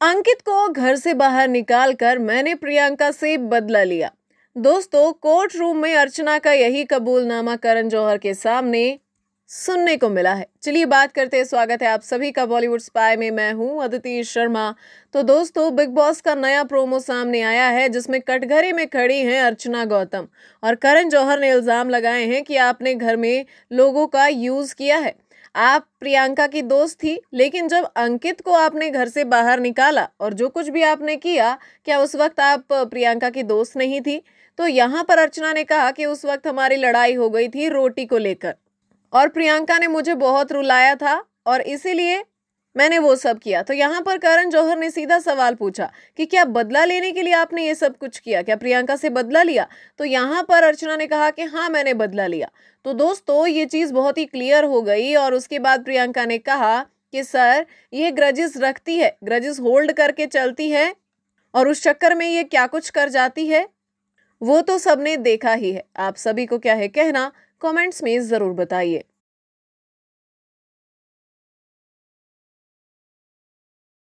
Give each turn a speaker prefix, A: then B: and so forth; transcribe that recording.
A: अंकित को घर से बाहर निकालकर मैंने प्रियंका से बदला लिया दोस्तों कोर्ट रूम में अर्चना का यही कबूलनामा करण जौहर के सामने सुनने को मिला है चलिए बात करते हैं स्वागत है आप सभी का बॉलीवुड स्पाई में मैं हूं अदिति शर्मा तो दोस्तों बिग बॉस का नया प्रोमो सामने आया है जिसमें कटघरे में खड़ी हैं अर्चना गौतम और करण जौहर ने इल्ज़ाम लगाए हैं कि आपने घर में लोगों का यूज़ किया है आप प्रियंका की दोस्त थी लेकिन जब अंकित को आपने घर से बाहर निकाला और जो कुछ भी आपने किया क्या उस वक्त आप प्रियंका की दोस्त नहीं थी तो यहाँ पर अर्चना ने कहा कि उस वक्त हमारी लड़ाई हो गई थी रोटी को लेकर और प्रियंका ने मुझे बहुत रुलाया था और इसीलिए मैंने वो सब किया तो यहाँ पर करण जौहर ने सीधा सवाल पूछा कि क्या बदला लेने के लिए आपने ये सब कुछ किया क्या प्रियंका से बदला लिया तो यहाँ पर अर्चना ने कहा कि हाँ मैंने बदला लिया तो दोस्तों ये चीज़ बहुत ही क्लियर हो गई और उसके बाद प्रियंका ने कहा कि सर ये ग्रजिस रखती है ग्रजिस होल्ड करके चलती है और उस चक्कर में ये क्या कुछ कर जाती है वो तो सबने देखा ही है आप सभी को क्या है कहना कमेंट्स में ज़रूर बताइए